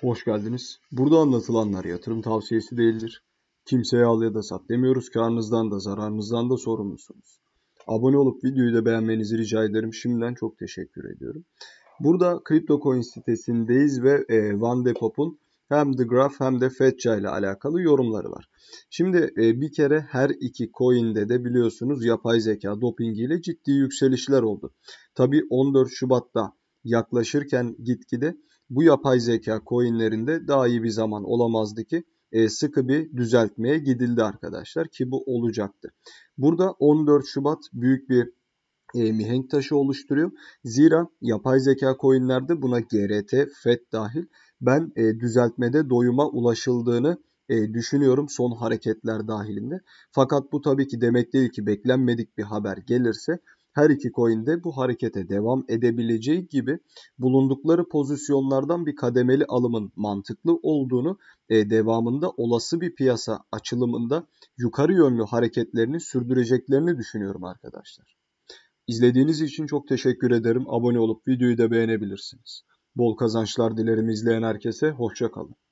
Hoş geldiniz. Burada anlatılanlar yatırım tavsiyesi değildir. Kimseye al ya da sat demiyoruz. Karnınızdan da zararınızdan da sorumlusunuz. Abone olup videoyu da beğenmenizi rica ederim. Şimdiden çok teşekkür ediyorum. Burada kripto CryptoCoin sitesindeyiz ve e, Van de Pop'un hem The Graph hem de Fetcha ile alakalı yorumları var. Şimdi e, bir kere her iki coin'de de biliyorsunuz yapay zeka Doping ile ciddi yükselişler oldu. Tabi 14 Şubat'ta yaklaşırken gitgide bu yapay zeka coinlerinde daha iyi bir zaman olamazdı ki e, sıkı bir düzeltmeye gidildi arkadaşlar ki bu olacaktı. Burada 14 Şubat büyük bir e, mihenk taşı oluşturuyor. Zira yapay zeka coinlerde buna GRT, FED dahil ben e, düzeltmede doyuma ulaşıldığını e, düşünüyorum son hareketler dahilinde. Fakat bu tabii ki demek değil ki beklenmedik bir haber gelirse her iki coin de bu harekete devam edebileceği gibi bulundukları pozisyonlardan bir kademeli alımın mantıklı olduğunu e, devamında olası bir piyasa açılımında yukarı yönlü hareketlerini sürdüreceklerini düşünüyorum arkadaşlar. İzlediğiniz için çok teşekkür ederim. Abone olup videoyu da beğenebilirsiniz. Bol kazançlar dilerim izleyen herkese. Hoşçakalın.